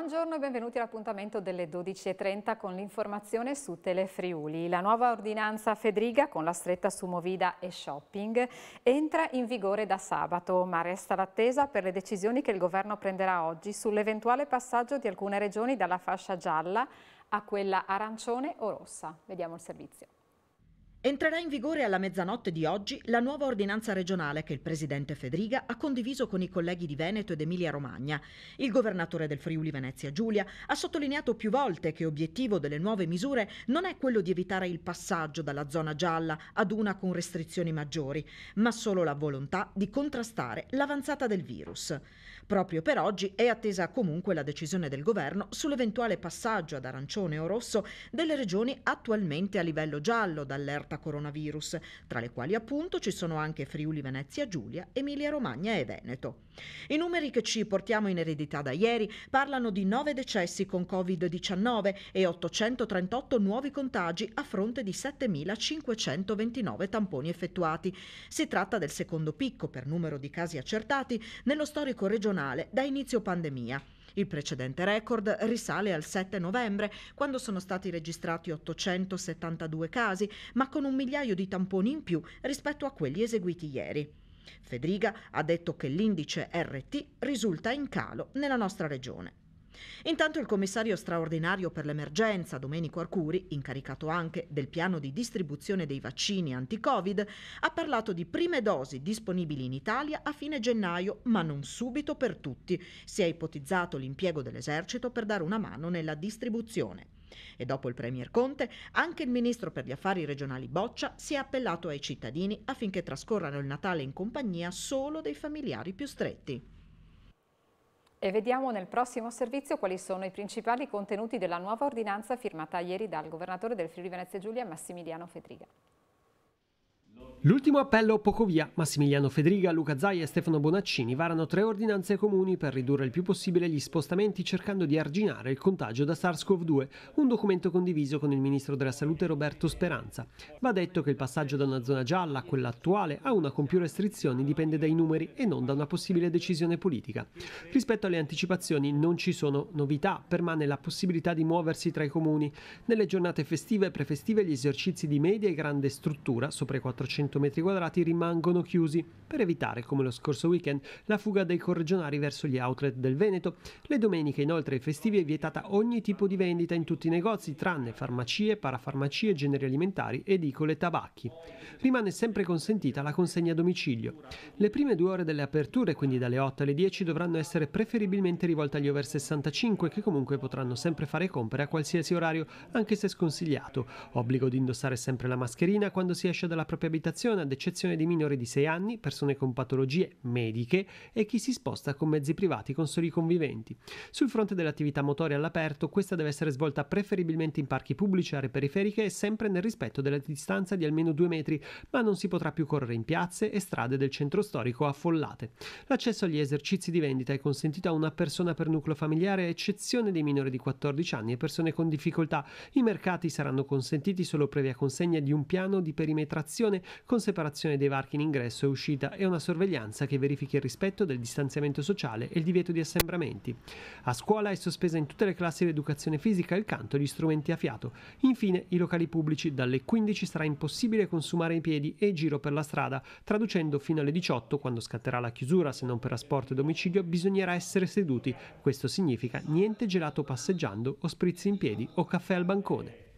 Buongiorno e benvenuti all'appuntamento delle 12.30 con l'informazione su Telefriuli. La nuova ordinanza Fedriga con la stretta su Movida e Shopping entra in vigore da sabato, ma resta l'attesa per le decisioni che il governo prenderà oggi sull'eventuale passaggio di alcune regioni dalla fascia gialla a quella arancione o rossa. Vediamo il servizio. Entrerà in vigore alla mezzanotte di oggi la nuova ordinanza regionale che il presidente Fedriga ha condiviso con i colleghi di Veneto ed Emilia-Romagna. Il governatore del Friuli Venezia Giulia ha sottolineato più volte che obiettivo delle nuove misure non è quello di evitare il passaggio dalla zona gialla ad una con restrizioni maggiori, ma solo la volontà di contrastare l'avanzata del virus. Proprio per oggi è attesa comunque la decisione del governo sull'eventuale passaggio ad arancione o rosso delle regioni attualmente a livello giallo d'allerta coronavirus, tra le quali appunto ci sono anche Friuli Venezia Giulia, Emilia Romagna e Veneto. I numeri che ci portiamo in eredità da ieri parlano di 9 decessi con Covid-19 e 838 nuovi contagi a fronte di 7.529 tamponi effettuati. Si tratta del secondo picco per numero di casi accertati nello storico regionale nazionale da inizio pandemia. Il precedente record risale al 7 novembre, quando sono stati registrati 872 casi, ma con un migliaio di tamponi in più rispetto a quelli eseguiti ieri. Fedriga ha detto che l'indice RT risulta in calo nella nostra regione. Intanto il commissario straordinario per l'emergenza, Domenico Arcuri, incaricato anche del piano di distribuzione dei vaccini anti-Covid, ha parlato di prime dosi disponibili in Italia a fine gennaio, ma non subito per tutti. Si è ipotizzato l'impiego dell'esercito per dare una mano nella distribuzione. E dopo il Premier Conte, anche il Ministro per gli Affari regionali Boccia si è appellato ai cittadini affinché trascorrano il Natale in compagnia solo dei familiari più stretti. E vediamo nel prossimo servizio quali sono i principali contenuti della nuova ordinanza firmata ieri dal governatore del Friuli Venezia Giulia Massimiliano Fedriga. L'ultimo appello poco via, Massimiliano Federica, Luca Zai e Stefano Bonaccini varano tre ordinanze comuni per ridurre il più possibile gli spostamenti cercando di arginare il contagio da SARS-CoV-2, un documento condiviso con il Ministro della Salute Roberto Speranza. Va detto che il passaggio da una zona gialla a quella attuale a una con più restrizioni dipende dai numeri e non da una possibile decisione politica. Rispetto alle anticipazioni non ci sono novità, permane la possibilità di muoversi tra i comuni. Nelle giornate festive e prefestive gli esercizi di media e grande struttura, sopra i 400 100 metri quadrati rimangono chiusi per evitare, come lo scorso weekend, la fuga dei corregionari verso gli outlet del Veneto. Le domeniche inoltre e festive è vietata ogni tipo di vendita in tutti i negozi tranne farmacie, parafarmacie, generi alimentari, edicole e tabacchi. Rimane sempre consentita la consegna a domicilio. Le prime due ore delle aperture, quindi dalle 8 alle 10, dovranno essere preferibilmente rivolte agli over 65 che comunque potranno sempre fare compere a qualsiasi orario, anche se sconsigliato. Obbligo di indossare sempre la mascherina quando si esce dalla propria abitazione discriminazione ad eccezione di minori di 6 anni, persone con patologie mediche e chi si sposta con mezzi privati con soli conviventi. Sul fronte dell'attività motoria all'aperto, questa deve essere svolta preferibilmente in parchi pubblici, aree periferiche e sempre nel rispetto della distanza di almeno 2 metri, ma non si potrà più correre in piazze e strade del centro storico affollate. L'accesso agli esercizi di vendita è consentito a una persona per nucleo familiare, a eccezione dei minori di 14 anni e persone con difficoltà. I mercati saranno consentiti solo previa consegna di un piano di perimetrazione con separazione dei varchi in ingresso e uscita e una sorveglianza che verifichi il rispetto del distanziamento sociale e il divieto di assembramenti. A scuola è sospesa in tutte le classi l'educazione fisica, il canto e gli strumenti a fiato. Infine, i locali pubblici dalle 15 sarà impossibile consumare i piedi e il giro per la strada, traducendo fino alle 18, quando scatterà la chiusura se non per asporto e domicilio, bisognerà essere seduti. Questo significa niente gelato passeggiando o sprizzi in piedi o caffè al bancone.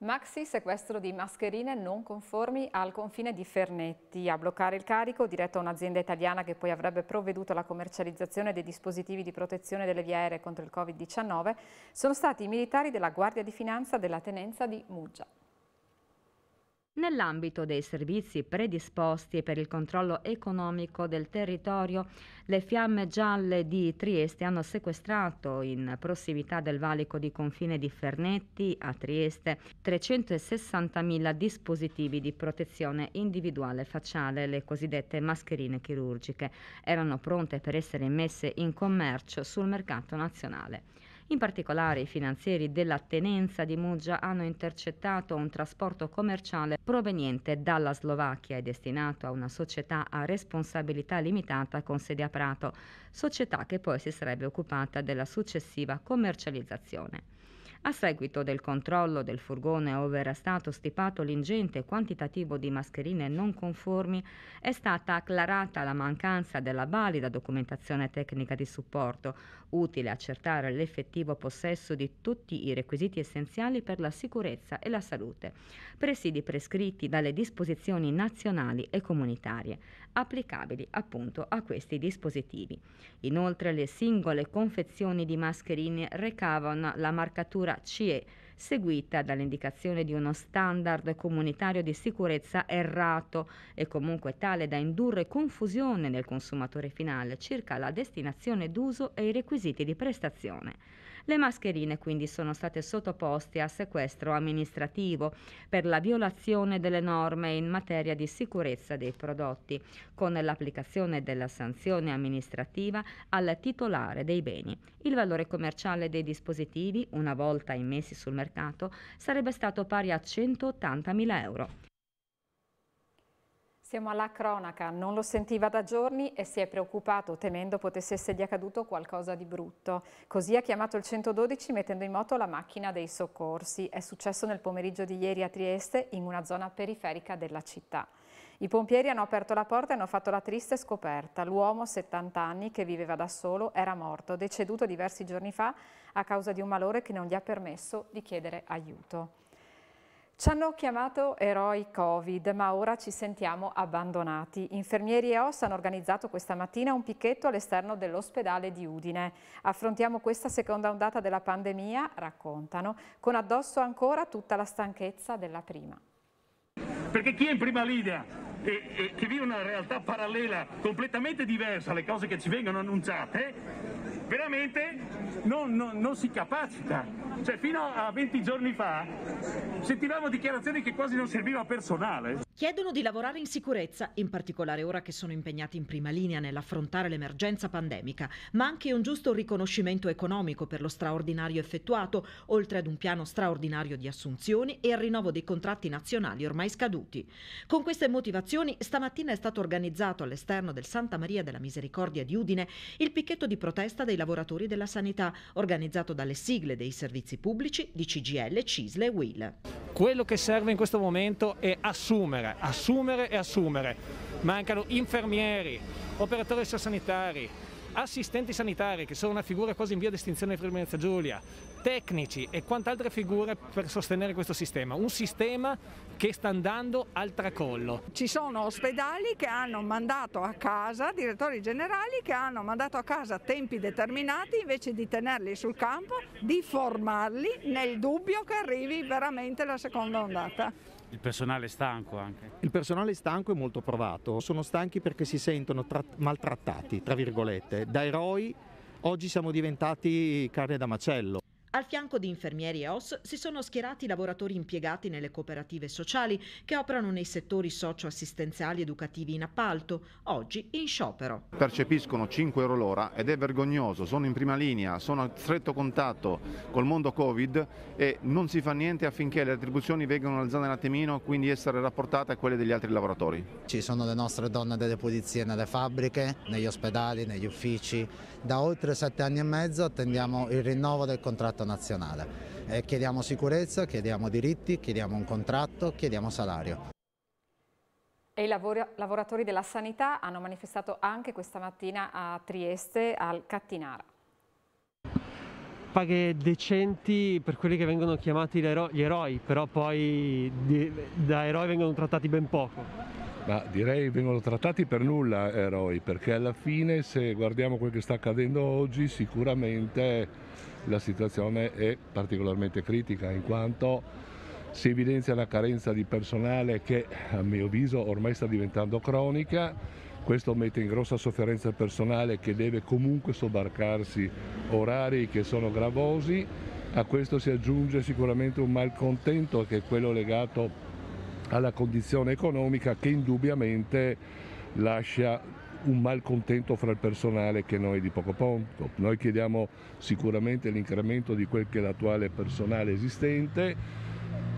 Maxi sequestro di mascherine non conformi al confine di Fernetti. A bloccare il carico, diretto a un'azienda italiana che poi avrebbe provveduto alla commercializzazione dei dispositivi di protezione delle vie aeree contro il Covid-19, sono stati i militari della Guardia di Finanza della Tenenza di Muggia. Nell'ambito dei servizi predisposti per il controllo economico del territorio, le fiamme gialle di Trieste hanno sequestrato in prossimità del valico di confine di Fernetti a Trieste 360.000 dispositivi di protezione individuale facciale, le cosiddette mascherine chirurgiche. Erano pronte per essere messe in commercio sul mercato nazionale. In particolare i finanzieri della tenenza di Muggia hanno intercettato un trasporto commerciale proveniente dalla Slovacchia e destinato a una società a responsabilità limitata con sede a Prato, società che poi si sarebbe occupata della successiva commercializzazione. A seguito del controllo del furgone ove era stato stipato l'ingente quantitativo di mascherine non conformi, è stata acclarata la mancanza della valida documentazione tecnica di supporto, utile a accertare l'effettivo possesso di tutti i requisiti essenziali per la sicurezza e la salute, presidi prescritti dalle disposizioni nazionali e comunitarie applicabili appunto a questi dispositivi. Inoltre le singole confezioni di mascherine recavano la marcatura CE seguita dall'indicazione di uno standard comunitario di sicurezza errato e comunque tale da indurre confusione nel consumatore finale circa la destinazione d'uso e i requisiti di prestazione. Le mascherine quindi sono state sottoposte a sequestro amministrativo per la violazione delle norme in materia di sicurezza dei prodotti, con l'applicazione della sanzione amministrativa al titolare dei beni. Il valore commerciale dei dispositivi, una volta immessi sul mercato, sarebbe stato pari a 180.000 euro. Siamo alla cronaca, non lo sentiva da giorni e si è preoccupato temendo potesse essergli accaduto qualcosa di brutto. Così ha chiamato il 112 mettendo in moto la macchina dei soccorsi. È successo nel pomeriggio di ieri a Trieste in una zona periferica della città. I pompieri hanno aperto la porta e hanno fatto la triste scoperta. L'uomo, 70 anni, che viveva da solo, era morto, deceduto diversi giorni fa a causa di un malore che non gli ha permesso di chiedere aiuto. Ci hanno chiamato eroi Covid, ma ora ci sentiamo abbandonati. Infermieri e OS hanno organizzato questa mattina un picchetto all'esterno dell'ospedale di Udine. Affrontiamo questa seconda ondata della pandemia, raccontano, con addosso ancora tutta la stanchezza della prima. Perché chi è in prima linea e, e, che vive una realtà parallela completamente diversa alle cose che ci vengono annunciate, veramente non, non, non, si capacita. Cioè fino a 20 giorni fa sentivamo dichiarazioni che quasi non serviva personale chiedono di lavorare in sicurezza, in particolare ora che sono impegnati in prima linea nell'affrontare l'emergenza pandemica, ma anche un giusto riconoscimento economico per lo straordinario effettuato, oltre ad un piano straordinario di assunzioni e al rinnovo dei contratti nazionali ormai scaduti. Con queste motivazioni, stamattina è stato organizzato all'esterno del Santa Maria della Misericordia di Udine il picchetto di protesta dei lavoratori della sanità, organizzato dalle sigle dei servizi pubblici di CGL, CISLE e WIL. Quello che serve in questo momento è assumere assumere, assumere e assumere. Mancano infermieri, operatori sociosanitari, assistenti sanitari che sono una figura quasi in via di estinzione di Friuli Venezia Giulia, tecnici e quant'altre figure per sostenere questo sistema, un sistema che sta andando al tracollo. Ci sono ospedali che hanno mandato a casa, direttori generali che hanno mandato a casa tempi determinati invece di tenerli sul campo, di formarli nel dubbio che arrivi veramente la seconda ondata. Il personale è stanco anche? Il personale è stanco e molto provato. Sono stanchi perché si sentono maltrattati, tra virgolette, da eroi. Oggi siamo diventati carne da macello. Al fianco di infermieri e OS si sono schierati lavoratori impiegati nelle cooperative sociali che operano nei settori socio-assistenziali educativi in appalto, oggi in sciopero. Percepiscono 5 euro l'ora ed è vergognoso, sono in prima linea, sono a stretto contatto col mondo Covid e non si fa niente affinché le attribuzioni vengano alzate un attimino, quindi essere rapportate a quelle degli altri lavoratori. Ci sono le nostre donne delle pulizie nelle fabbriche, negli ospedali, negli uffici. Da oltre 7 anni e mezzo attendiamo il rinnovo del contratto progetto nazionale. Eh, chiediamo sicurezza, chiediamo diritti, chiediamo un contratto, chiediamo salario. E i lavoratori della sanità hanno manifestato anche questa mattina a Trieste, al Cattinara. Paghe decenti per quelli che vengono chiamati gli eroi, però poi da eroi vengono trattati ben poco. Ma direi vengono trattati per nulla eroi, perché alla fine se guardiamo quel che sta accadendo oggi sicuramente la situazione è particolarmente critica in quanto si evidenzia la carenza di personale che a mio avviso ormai sta diventando cronica, questo mette in grossa sofferenza il personale che deve comunque sobbarcarsi orari che sono gravosi, a questo si aggiunge sicuramente un malcontento che è quello legato alla condizione economica che indubbiamente lascia un malcontento fra il personale che noi di poco conto. Noi chiediamo sicuramente l'incremento di quel che è l'attuale personale esistente.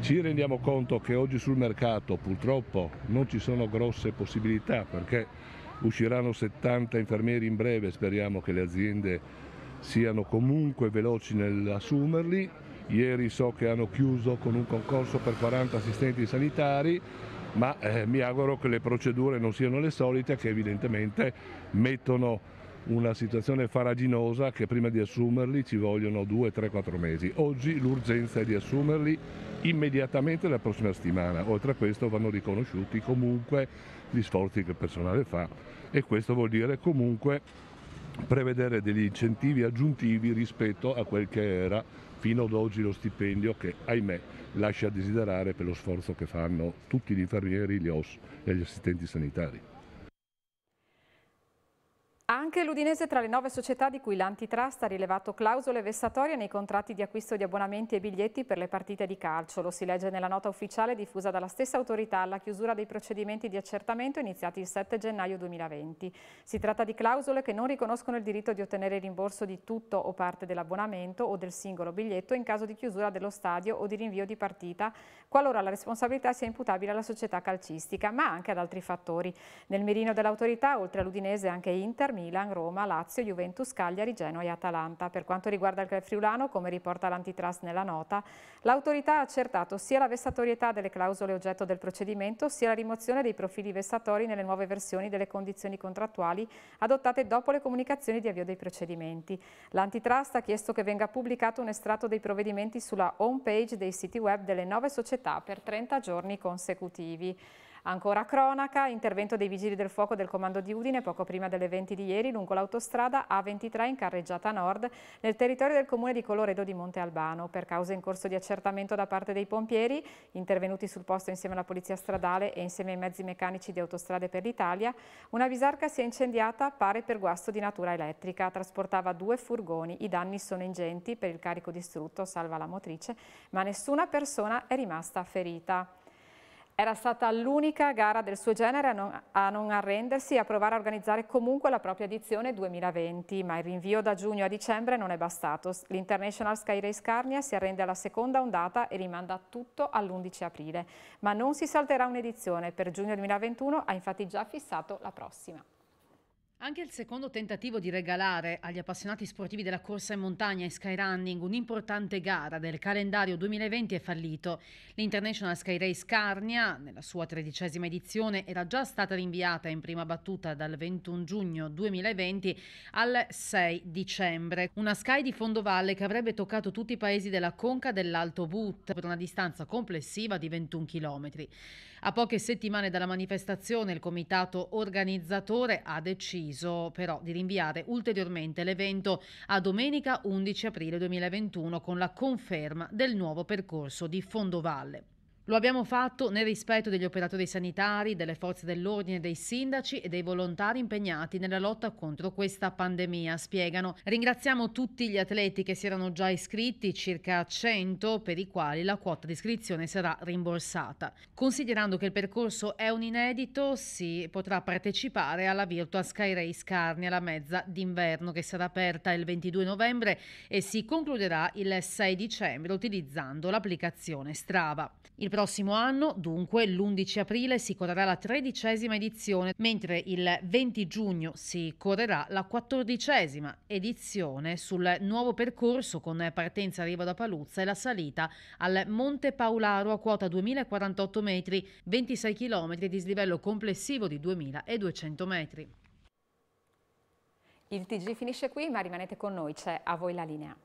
Ci rendiamo conto che oggi sul mercato purtroppo non ci sono grosse possibilità perché usciranno 70 infermieri in breve, speriamo che le aziende siano comunque veloci nell'assumerli. Ieri so che hanno chiuso con un concorso per 40 assistenti sanitari, ma eh, mi auguro che le procedure non siano le solite che evidentemente mettono una situazione faraginosa che prima di assumerli ci vogliono 2, 3, 4 mesi. Oggi l'urgenza è di assumerli immediatamente la prossima settimana, oltre a questo vanno riconosciuti comunque gli sforzi che il personale fa e questo vuol dire comunque prevedere degli incentivi aggiuntivi rispetto a quel che era fino ad oggi lo stipendio che ahimè lascia a desiderare per lo sforzo che fanno tutti gli infermieri, gli OS e gli assistenti sanitari. Anche l'Udinese tra le nove società di cui l'antitrust ha rilevato clausole vessatorie nei contratti di acquisto di abbonamenti e biglietti per le partite di calcio. Lo si legge nella nota ufficiale diffusa dalla stessa autorità alla chiusura dei procedimenti di accertamento iniziati il 7 gennaio 2020. Si tratta di clausole che non riconoscono il diritto di ottenere il rimborso di tutto o parte dell'abbonamento o del singolo biglietto in caso di chiusura dello stadio o di rinvio di partita qualora la responsabilità sia imputabile alla società calcistica, ma anche ad altri fattori. Nel mirino dell'autorità, oltre all'Udinese, anche Inter, Milan, Roma, Lazio, Juventus, Cagliari, Genoa e Atalanta. Per quanto riguarda il club friulano, come riporta l'antitrust nella nota, l'autorità ha accertato sia la vessatorietà delle clausole oggetto del procedimento, sia la rimozione dei profili vessatori nelle nuove versioni delle condizioni contrattuali adottate dopo le comunicazioni di avvio dei procedimenti. L'antitrust ha chiesto che venga pubblicato un estratto dei provvedimenti sulla home page dei siti web delle nove società società per 30 giorni consecutivi. Ancora cronaca, intervento dei vigili del fuoco del comando di Udine poco prima delle 20 di ieri lungo l'autostrada A23 in carreggiata nord nel territorio del comune di Coloredo di Monte Albano per cause in corso di accertamento da parte dei pompieri intervenuti sul posto insieme alla polizia stradale e insieme ai mezzi meccanici di autostrade per l'Italia. Una bisarca si è incendiata pare per guasto di natura elettrica, trasportava due furgoni, i danni sono ingenti per il carico distrutto, salva la motrice, ma nessuna persona è rimasta ferita. Era stata l'unica gara del suo genere a non, a non arrendersi e a provare a organizzare comunque la propria edizione 2020, ma il rinvio da giugno a dicembre non è bastato. L'International Sky Race Carnia si arrende alla seconda ondata e rimanda tutto all'11 aprile. Ma non si salterà un'edizione, per giugno 2021 ha infatti già fissato la prossima. Anche il secondo tentativo di regalare agli appassionati sportivi della corsa in montagna e skyrunning un'importante gara del calendario 2020 è fallito. L'International Sky Race Carnia, nella sua tredicesima edizione, era già stata rinviata in prima battuta dal 21 giugno 2020 al 6 dicembre. Una Sky di fondovalle che avrebbe toccato tutti i paesi della conca dell'Alto Boot per una distanza complessiva di 21 km. A poche settimane dalla manifestazione il comitato organizzatore ha deciso però di rinviare ulteriormente l'evento a domenica 11 aprile 2021 con la conferma del nuovo percorso di Fondovalle. Lo abbiamo fatto nel rispetto degli operatori sanitari, delle forze dell'ordine, dei sindaci e dei volontari impegnati nella lotta contro questa pandemia, spiegano. Ringraziamo tutti gli atleti che si erano già iscritti, circa 100, per i quali la quota di iscrizione sarà rimborsata. Considerando che il percorso è un inedito, si potrà partecipare alla Virtua Sky Race Carnia, la mezza d'inverno, che sarà aperta il 22 novembre e si concluderà il 6 dicembre utilizzando l'applicazione Strava. Il prossimo anno, dunque l'11 aprile, si correrà la tredicesima edizione, mentre il 20 giugno si correrà la quattordicesima edizione sul nuovo percorso con partenza arrivo da Paluzza e la salita al Monte Paolaro a quota 2048 metri, 26 km di dislivello complessivo di 2200 metri. Il TG finisce qui, ma rimanete con noi, c'è a voi la linea.